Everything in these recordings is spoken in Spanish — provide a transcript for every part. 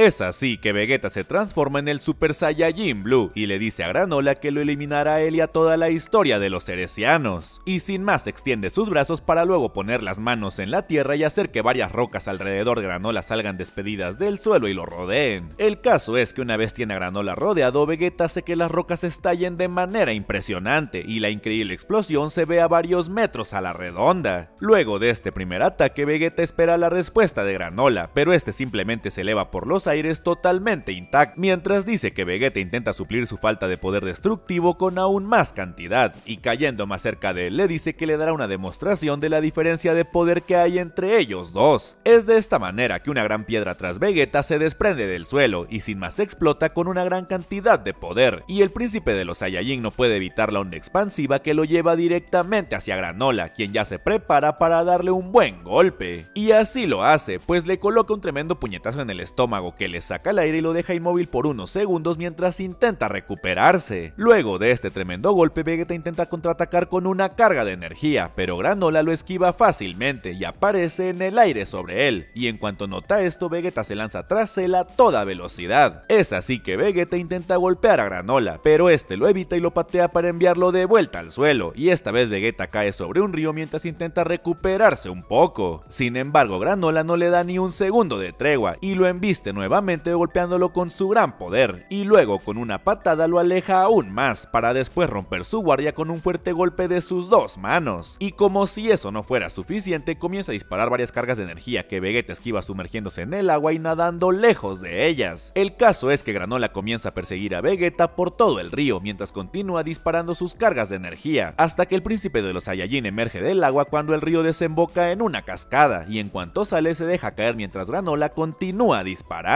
Es así que Vegeta se transforma en el Super Saiyajin Blue y le dice a Granola que lo eliminará a él y a toda la historia de los Ceresianos. Y sin más extiende sus brazos para luego poner las manos en la tierra y hacer que varias rocas alrededor de Granola salgan despedidas del suelo y lo rodeen. El caso es que una vez tiene a Granola rodeado, Vegeta hace que las rocas estallen de manera impresionante y la increíble explosión se ve a varios metros a la redonda. Luego de este primer ataque, Vegeta espera la respuesta de Granola, pero este simplemente se eleva por los es totalmente intacto, mientras dice que Vegeta intenta suplir su falta de poder destructivo con aún más cantidad, y cayendo más cerca de él le dice que le dará una demostración de la diferencia de poder que hay entre ellos dos. Es de esta manera que una gran piedra tras Vegeta se desprende del suelo y sin más explota con una gran cantidad de poder, y el príncipe de los Saiyajin no puede evitar la onda expansiva que lo lleva directamente hacia Granola, quien ya se prepara para darle un buen golpe. Y así lo hace, pues le coloca un tremendo puñetazo en el estómago que le saca el aire y lo deja inmóvil por unos segundos mientras intenta recuperarse. Luego de este tremendo golpe, Vegeta intenta contraatacar con una carga de energía, pero Granola lo esquiva fácilmente y aparece en el aire sobre él, y en cuanto nota esto, Vegeta se lanza tras él a toda velocidad. Es así que Vegeta intenta golpear a Granola, pero este lo evita y lo patea para enviarlo de vuelta al suelo, y esta vez Vegeta cae sobre un río mientras intenta recuperarse un poco. Sin embargo, Granola no le da ni un segundo de tregua y lo enviste nuevamente golpeándolo con su gran poder, y luego con una patada lo aleja aún más para después romper su guardia con un fuerte golpe de sus dos manos. Y como si eso no fuera suficiente, comienza a disparar varias cargas de energía que Vegeta esquiva sumergiéndose en el agua y nadando lejos de ellas. El caso es que Granola comienza a perseguir a Vegeta por todo el río mientras continúa disparando sus cargas de energía, hasta que el príncipe de los Saiyajin emerge del agua cuando el río desemboca en una cascada, y en cuanto sale se deja caer mientras Granola continúa disparando.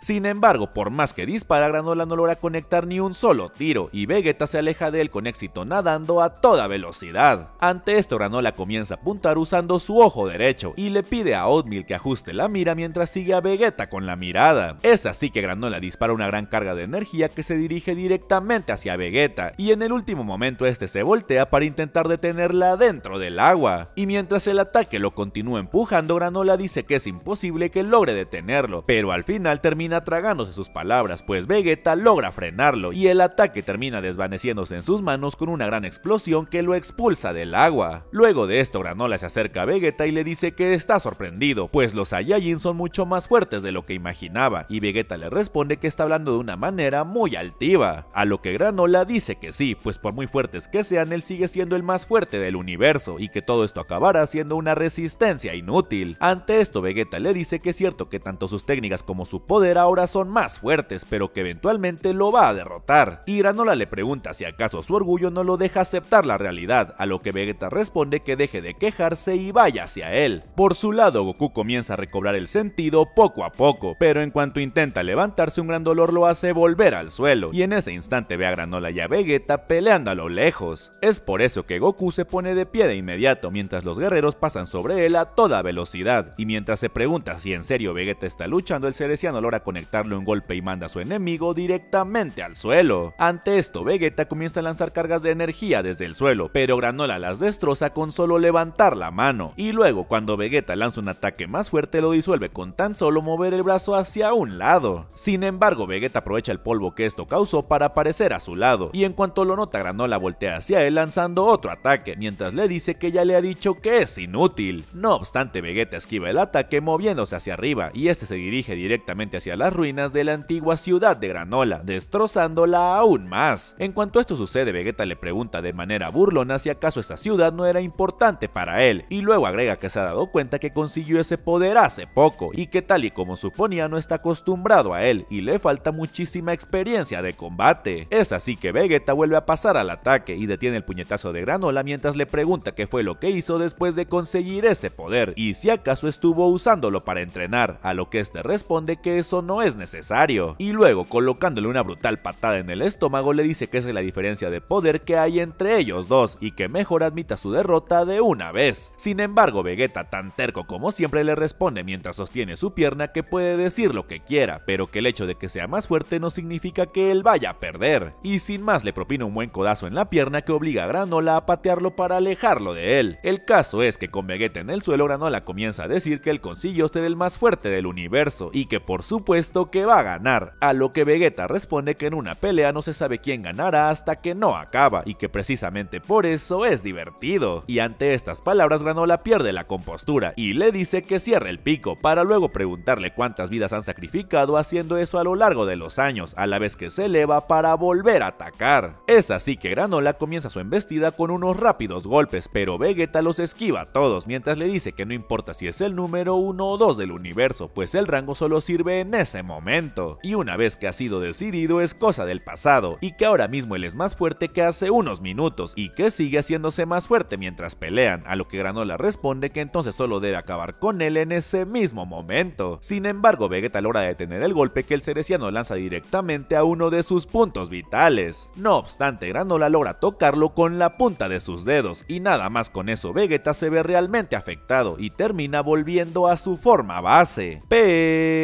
Sin embargo, por más que dispara, Granola no logra conectar ni un solo tiro y Vegeta se aleja de él con éxito nadando a toda velocidad. Ante esto, Granola comienza a apuntar usando su ojo derecho y le pide a Oatmeal que ajuste la mira mientras sigue a Vegeta con la mirada. Es así que Granola dispara una gran carga de energía que se dirige directamente hacia Vegeta y en el último momento este se voltea para intentar detenerla dentro del agua. Y mientras el ataque lo continúa empujando, Granola dice que es imposible que logre detenerlo, pero al final termina tragándose sus palabras, pues Vegeta logra frenarlo y el ataque termina desvaneciéndose en sus manos con una gran explosión que lo expulsa del agua. Luego de esto, Granola se acerca a Vegeta y le dice que está sorprendido, pues los Saiyajin son mucho más fuertes de lo que imaginaba, y Vegeta le responde que está hablando de una manera muy altiva, a lo que Granola dice que sí, pues por muy fuertes que sean, él sigue siendo el más fuerte del universo, y que todo esto acabará siendo una resistencia inútil. Ante esto, Vegeta le dice que es cierto que tanto sus técnicas como su poder ahora son más fuertes, pero que eventualmente lo va a derrotar. Y Granola le pregunta si acaso su orgullo no lo deja aceptar la realidad, a lo que Vegeta responde que deje de quejarse y vaya hacia él. Por su lado, Goku comienza a recobrar el sentido poco a poco, pero en cuanto intenta levantarse un gran dolor lo hace volver al suelo, y en ese instante ve a Granola y a Vegeta peleando a lo lejos. Es por eso que Goku se pone de pie de inmediato, mientras los guerreros pasan sobre él a toda velocidad, y mientras se pregunta si en serio Vegeta está luchando, el ser Teresiano logra conectarlo en golpe y manda a su enemigo directamente al suelo. Ante esto, Vegeta comienza a lanzar cargas de energía desde el suelo, pero Granola las destroza con solo levantar la mano. Y luego, cuando Vegeta lanza un ataque más fuerte, lo disuelve con tan solo mover el brazo hacia un lado. Sin embargo, Vegeta aprovecha el polvo que esto causó para aparecer a su lado, y en cuanto lo nota, Granola voltea hacia él lanzando otro ataque, mientras le dice que ya le ha dicho que es inútil. No obstante, Vegeta esquiva el ataque moviéndose hacia arriba, y este se dirige directamente directamente hacia las ruinas de la antigua ciudad de Granola, destrozándola aún más. En cuanto esto sucede, Vegeta le pregunta de manera burlona si acaso esa ciudad no era importante para él, y luego agrega que se ha dado cuenta que consiguió ese poder hace poco, y que tal y como suponía no está acostumbrado a él, y le falta muchísima experiencia de combate. Es así que Vegeta vuelve a pasar al ataque y detiene el puñetazo de Granola mientras le pregunta qué fue lo que hizo después de conseguir ese poder, y si acaso estuvo usándolo para entrenar, a lo que este responde que eso no es necesario. Y luego, colocándole una brutal patada en el estómago, le dice que esa es la diferencia de poder que hay entre ellos dos y que mejor admita su derrota de una vez. Sin embargo, Vegeta, tan terco como siempre, le responde mientras sostiene su pierna que puede decir lo que quiera, pero que el hecho de que sea más fuerte no significa que él vaya a perder. Y sin más, le propina un buen codazo en la pierna que obliga a Granola a patearlo para alejarlo de él. El caso es que con Vegeta en el suelo, Granola comienza a decir que el consiguió ser el más fuerte del universo y que por supuesto que va a ganar, a lo que Vegeta responde que en una pelea no se sabe quién ganará hasta que no acaba y que precisamente por eso es divertido. Y ante estas palabras Granola pierde la compostura y le dice que cierre el pico para luego preguntarle cuántas vidas han sacrificado haciendo eso a lo largo de los años, a la vez que se eleva para volver a atacar. Es así que Granola comienza su embestida con unos rápidos golpes, pero Vegeta los esquiva a todos mientras le dice que no importa si es el número 1 o 2 del universo, pues el rango solo sirve en ese momento. Y una vez que ha sido decidido es cosa del pasado, y que ahora mismo él es más fuerte que hace unos minutos, y que sigue haciéndose más fuerte mientras pelean, a lo que Granola responde que entonces solo debe acabar con él en ese mismo momento. Sin embargo, Vegeta logra detener el golpe que el Cereciano lanza directamente a uno de sus puntos vitales. No obstante, Granola logra tocarlo con la punta de sus dedos, y nada más con eso Vegeta se ve realmente afectado y termina volviendo a su forma base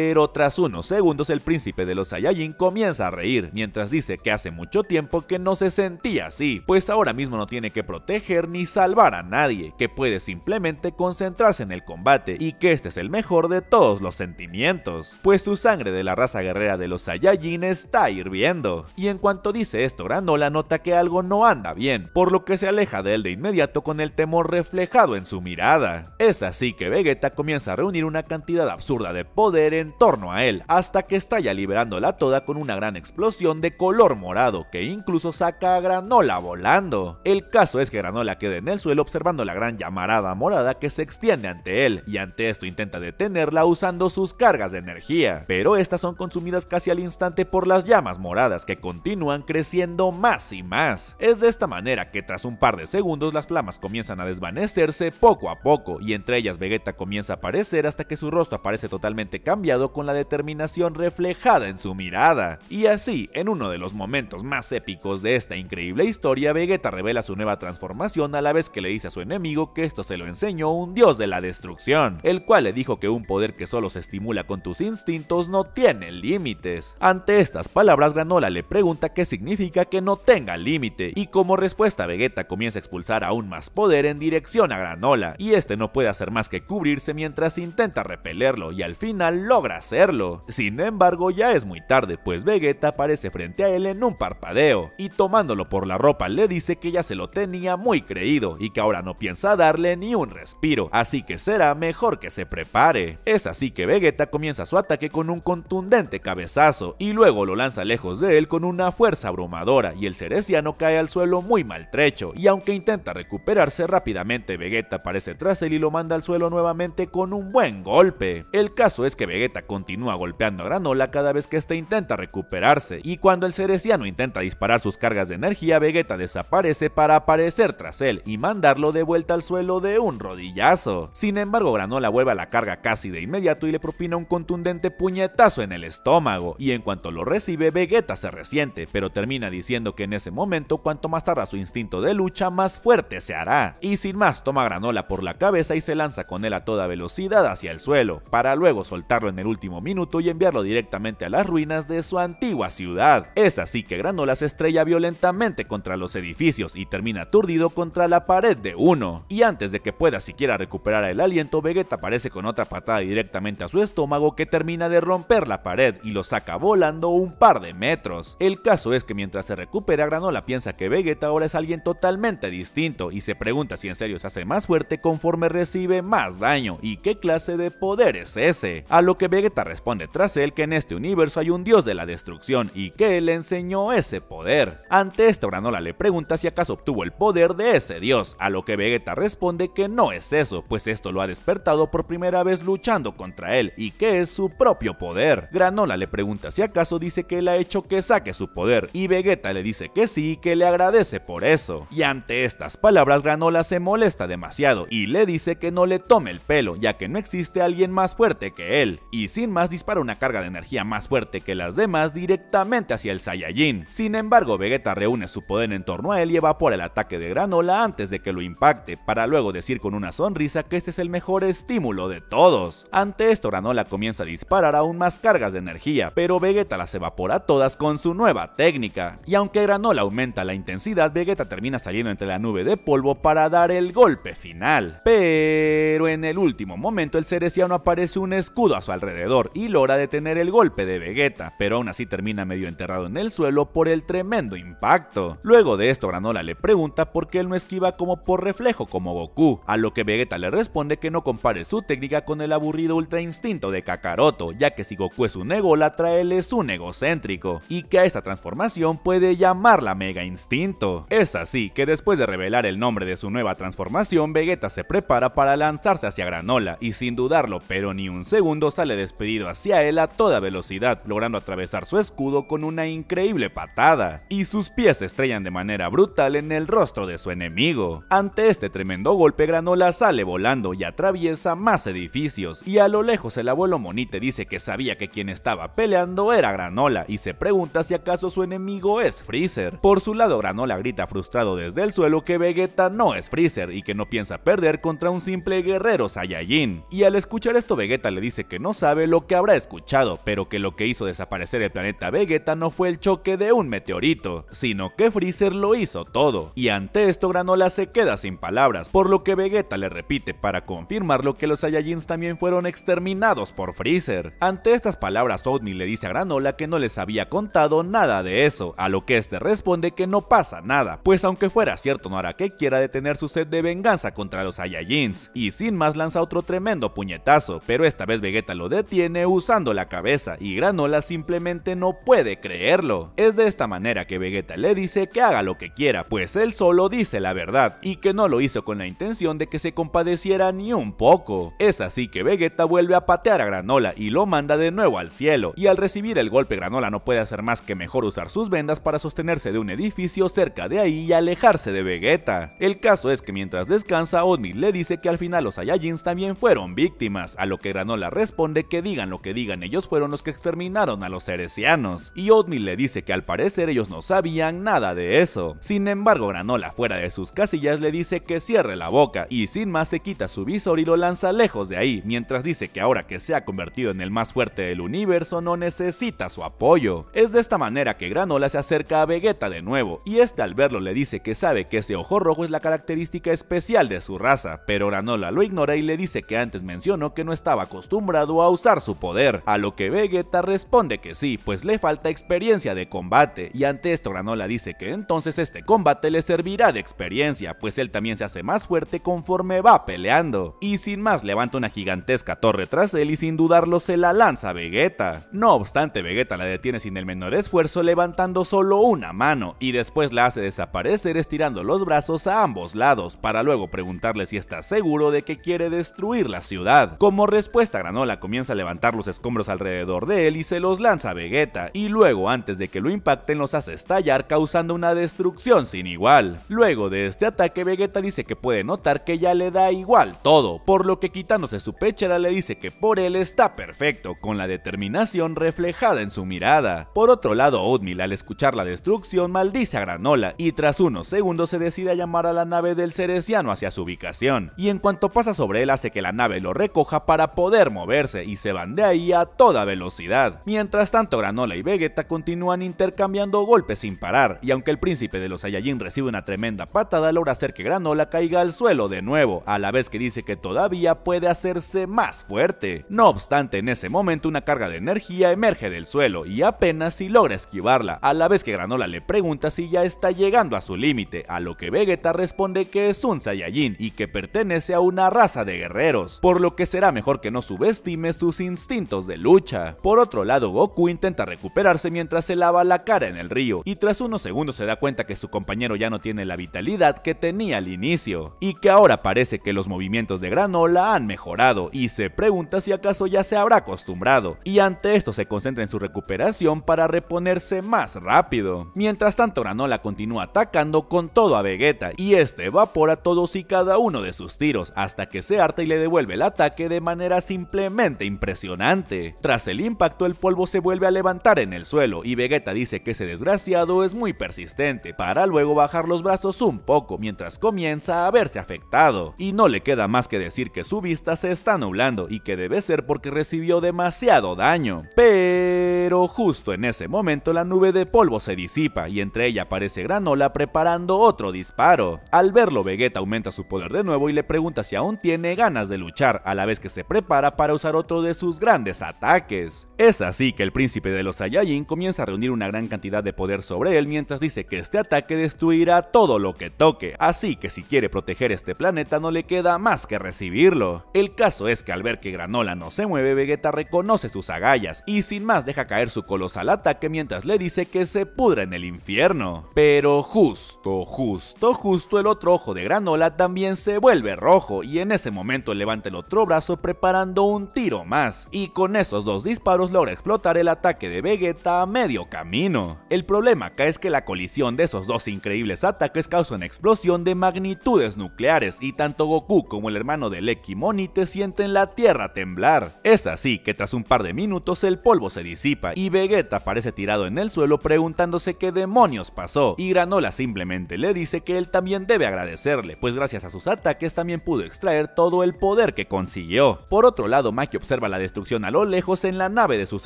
pero tras unos segundos el príncipe de los Saiyajin comienza a reír, mientras dice que hace mucho tiempo que no se sentía así, pues ahora mismo no tiene que proteger ni salvar a nadie, que puede simplemente concentrarse en el combate y que este es el mejor de todos los sentimientos, pues su sangre de la raza guerrera de los Saiyajin está hirviendo. Y en cuanto dice esto, Granola nota que algo no anda bien, por lo que se aleja de él de inmediato con el temor reflejado en su mirada. Es así que Vegeta comienza a reunir una cantidad absurda de poder en torno a él, hasta que estalla liberándola toda con una gran explosión de color morado que incluso saca a Granola volando. El caso es que Granola queda en el suelo observando la gran llamarada morada que se extiende ante él, y ante esto intenta detenerla usando sus cargas de energía, pero estas son consumidas casi al instante por las llamas moradas que continúan creciendo más y más. Es de esta manera que tras un par de segundos las flamas comienzan a desvanecerse poco a poco, y entre ellas Vegeta comienza a aparecer hasta que su rostro aparece totalmente cambiado con la determinación reflejada en su mirada. Y así, en uno de los momentos más épicos de esta increíble historia, Vegeta revela su nueva transformación a la vez que le dice a su enemigo que esto se lo enseñó un dios de la destrucción, el cual le dijo que un poder que solo se estimula con tus instintos no tiene límites. Ante estas palabras, Granola le pregunta qué significa que no tenga límite, y como respuesta Vegeta comienza a expulsar aún más poder en dirección a Granola, y este no puede hacer más que cubrirse mientras intenta repelerlo, y al final logra hacerlo. Sin embargo, ya es muy tarde, pues Vegeta aparece frente a él en un parpadeo, y tomándolo por la ropa le dice que ya se lo tenía muy creído y que ahora no piensa darle ni un respiro, así que será mejor que se prepare. Es así que Vegeta comienza su ataque con un contundente cabezazo, y luego lo lanza lejos de él con una fuerza abrumadora, y el cereciano cae al suelo muy maltrecho, y aunque intenta recuperarse rápidamente, Vegeta aparece tras él y lo manda al suelo nuevamente con un buen golpe. El caso es que Vegeta continúa golpeando a Granola cada vez que éste intenta recuperarse, y cuando el cereciano intenta disparar sus cargas de energía, Vegeta desaparece para aparecer tras él y mandarlo de vuelta al suelo de un rodillazo. Sin embargo, Granola vuelve a la carga casi de inmediato y le propina un contundente puñetazo en el estómago, y en cuanto lo recibe, Vegeta se resiente, pero termina diciendo que en ese momento, cuanto más tarda su instinto de lucha, más fuerte se hará. Y sin más, toma Granola por la cabeza y se lanza con él a toda velocidad hacia el suelo, para luego soltarlo en el último último minuto y enviarlo directamente a las ruinas de su antigua ciudad. Es así que Granola se estrella violentamente contra los edificios y termina aturdido contra la pared de uno. Y antes de que pueda siquiera recuperar el aliento, Vegeta aparece con otra patada directamente a su estómago que termina de romper la pared y lo saca volando un par de metros. El caso es que mientras se recupera, Granola piensa que Vegeta ahora es alguien totalmente distinto y se pregunta si en serio se hace más fuerte conforme recibe más daño y qué clase de poder es ese. A lo que Vegeta Vegeta responde tras él que en este universo hay un dios de la destrucción y que él le enseñó ese poder. Ante esto, Granola le pregunta si acaso obtuvo el poder de ese dios, a lo que Vegeta responde que no es eso, pues esto lo ha despertado por primera vez luchando contra él y que es su propio poder. Granola le pregunta si acaso dice que él ha hecho que saque su poder y Vegeta le dice que sí y que le agradece por eso. Y ante estas palabras Granola se molesta demasiado y le dice que no le tome el pelo, ya que no existe alguien más fuerte que él. Y sin más dispara una carga de energía más fuerte que las demás directamente hacia el Saiyajin. Sin embargo, Vegeta reúne su poder en torno a él y evapora el ataque de Granola antes de que lo impacte, para luego decir con una sonrisa que este es el mejor estímulo de todos. Ante esto, Granola comienza a disparar aún más cargas de energía, pero Vegeta las evapora todas con su nueva técnica. Y aunque Granola aumenta la intensidad, Vegeta termina saliendo entre la nube de polvo para dar el golpe final. Pero en el último momento, el cereciano aparece un escudo a su alrededor y logra detener el golpe de Vegeta, pero aún así termina medio enterrado en el suelo por el tremendo impacto. Luego de esto Granola le pregunta por qué él no esquiva como por reflejo como Goku, a lo que Vegeta le responde que no compare su técnica con el aburrido ultra instinto de Kakaroto, ya que si Goku es un ególatra él es un egocéntrico, y que a esta transformación puede llamarla Mega Instinto. Es así que después de revelar el nombre de su nueva transformación, Vegeta se prepara para lanzarse hacia Granola y sin dudarlo pero ni un segundo sale de despedido hacia él a toda velocidad, logrando atravesar su escudo con una increíble patada, y sus pies se estrellan de manera brutal en el rostro de su enemigo. Ante este tremendo golpe, Granola sale volando y atraviesa más edificios, y a lo lejos el abuelo Monite dice que sabía que quien estaba peleando era Granola, y se pregunta si acaso su enemigo es Freezer. Por su lado, Granola grita frustrado desde el suelo que Vegeta no es Freezer y que no piensa perder contra un simple guerrero Saiyajin. Y al escuchar esto, Vegeta le dice que no sabe lo que habrá escuchado, pero que lo que hizo desaparecer el planeta Vegeta no fue el choque de un meteorito, sino que Freezer lo hizo todo. Y ante esto Granola se queda sin palabras, por lo que Vegeta le repite para confirmarlo que los Saiyajins también fueron exterminados por Freezer. Ante estas palabras Oatmeal le dice a Granola que no les había contado nada de eso, a lo que este responde que no pasa nada, pues aunque fuera cierto no hará que quiera detener su sed de venganza contra los Saiyajins. Y sin más lanza otro tremendo puñetazo, pero esta vez Vegeta lo detiene tiene usando la cabeza y Granola simplemente no puede creerlo. Es de esta manera que Vegeta le dice que haga lo que quiera, pues él solo dice la verdad y que no lo hizo con la intención de que se compadeciera ni un poco. Es así que Vegeta vuelve a patear a Granola y lo manda de nuevo al cielo, y al recibir el golpe Granola no puede hacer más que mejor usar sus vendas para sostenerse de un edificio cerca de ahí y alejarse de Vegeta. El caso es que mientras descansa, Odmir le dice que al final los Saiyajins también fueron víctimas, a lo que Granola responde que digan lo que digan, ellos fueron los que exterminaron a los ceresianos. Y Odmi le dice que al parecer ellos no sabían nada de eso. Sin embargo, Granola fuera de sus casillas le dice que cierre la boca y sin más se quita su visor y lo lanza lejos de ahí, mientras dice que ahora que se ha convertido en el más fuerte del universo no necesita su apoyo. Es de esta manera que Granola se acerca a Vegeta de nuevo y este al verlo le dice que sabe que ese ojo rojo es la característica especial de su raza, pero Granola lo ignora y le dice que antes mencionó que no estaba acostumbrado a usar su poder, a lo que Vegeta responde que sí, pues le falta experiencia de combate, y ante esto Granola dice que entonces este combate le servirá de experiencia, pues él también se hace más fuerte conforme va peleando, y sin más levanta una gigantesca torre tras él y sin dudarlo se la lanza a Vegeta. No obstante, Vegeta la detiene sin el menor esfuerzo levantando solo una mano, y después la hace desaparecer estirando los brazos a ambos lados, para luego preguntarle si está seguro de que quiere destruir la ciudad. Como respuesta, Granola comienza a levantar los escombros alrededor de él y se los lanza a Vegeta, y luego antes de que lo impacten los hace estallar causando una destrucción sin igual. Luego de este ataque Vegeta dice que puede notar que ya le da igual todo, por lo que quitándose su pechera le dice que por él está perfecto, con la determinación reflejada en su mirada. Por otro lado, Oatmeal al escuchar la destrucción maldice a Granola y tras unos segundos se decide a llamar a la nave del Ceresiano hacia su ubicación, y en cuanto pasa sobre él hace que la nave lo recoja para poder moverse y se van de ahí a toda velocidad. Mientras tanto, Granola y Vegeta continúan intercambiando golpes sin parar, y aunque el príncipe de los Saiyajin recibe una tremenda patada, logra hacer que Granola caiga al suelo de nuevo, a la vez que dice que todavía puede hacerse más fuerte. No obstante, en ese momento una carga de energía emerge del suelo y apenas si logra esquivarla, a la vez que Granola le pregunta si ya está llegando a su límite, a lo que Vegeta responde que es un Saiyajin y que pertenece a una raza de guerreros, por lo que será mejor que no subestime su instintos de lucha. Por otro lado, Goku intenta recuperarse mientras se lava la cara en el río, y tras unos segundos se da cuenta que su compañero ya no tiene la vitalidad que tenía al inicio, y que ahora parece que los movimientos de Granola han mejorado, y se pregunta si acaso ya se habrá acostumbrado, y ante esto se concentra en su recuperación para reponerse más rápido. Mientras tanto, Granola continúa atacando con todo a Vegeta, y este evapora todos y cada uno de sus tiros, hasta que se harta y le devuelve el ataque de manera simplemente impresionante. Tras el impacto el polvo se vuelve a levantar en el suelo y Vegeta dice que ese desgraciado es muy persistente para luego bajar los brazos un poco mientras comienza a verse afectado. Y no le queda más que decir que su vista se está nublando y que debe ser porque recibió demasiado daño. Pero justo en ese momento la nube de polvo se disipa y entre ella aparece Granola preparando otro disparo. Al verlo Vegeta aumenta su poder de nuevo y le pregunta si aún tiene ganas de luchar a la vez que se prepara para usar otro sus grandes ataques. Es así que el príncipe de los Saiyajin comienza a reunir una gran cantidad de poder sobre él mientras dice que este ataque destruirá todo lo que toque, así que si quiere proteger este planeta no le queda más que recibirlo. El caso es que al ver que Granola no se mueve, Vegeta reconoce sus agallas y sin más deja caer su colosal ataque mientras le dice que se pudra en el infierno. Pero justo, justo, justo el otro ojo de Granola también se vuelve rojo y en ese momento levanta el otro brazo preparando un tiro más y con esos dos disparos logra explotar el ataque de Vegeta a medio camino. El problema acá es que la colisión de esos dos increíbles ataques causa una explosión de magnitudes nucleares y tanto Goku como el hermano de Lekimoni te sienten la tierra temblar. Es así que tras un par de minutos el polvo se disipa y Vegeta aparece tirado en el suelo preguntándose qué demonios pasó, y Granola simplemente le dice que él también debe agradecerle, pues gracias a sus ataques también pudo extraer todo el poder que consiguió. Por otro lado, Maki observa la destrucción a lo lejos en la nave de sus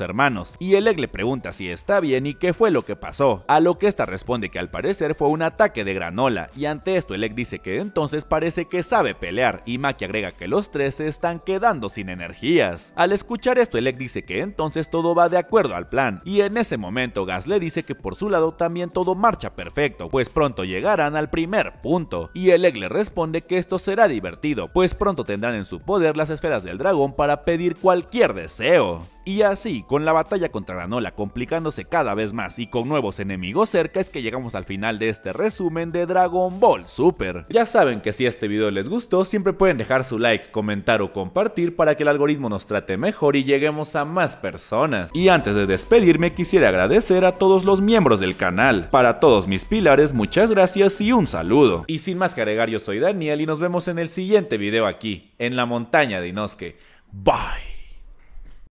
hermanos, y Elec le pregunta si está bien y qué fue lo que pasó, a lo que esta responde que al parecer fue un ataque de granola, y ante esto eleg dice que entonces parece que sabe pelear, y Maki agrega que los tres se están quedando sin energías. Al escuchar esto Elec dice que entonces todo va de acuerdo al plan, y en ese momento Gas le dice que por su lado también todo marcha perfecto, pues pronto llegarán al primer punto, y Elec le responde que esto será divertido, pues pronto tendrán en su poder las esferas del dragón para pedir cualquier deseo. Y así, con la batalla contra Granola complicándose cada vez más y con nuevos enemigos cerca, es que llegamos al final de este resumen de Dragon Ball Super. Ya saben que si este video les gustó, siempre pueden dejar su like, comentar o compartir para que el algoritmo nos trate mejor y lleguemos a más personas. Y antes de despedirme, quisiera agradecer a todos los miembros del canal. Para todos mis pilares, muchas gracias y un saludo. Y sin más que agregar, yo soy Daniel y nos vemos en el siguiente video aquí, en la montaña de Inosuke. Bye.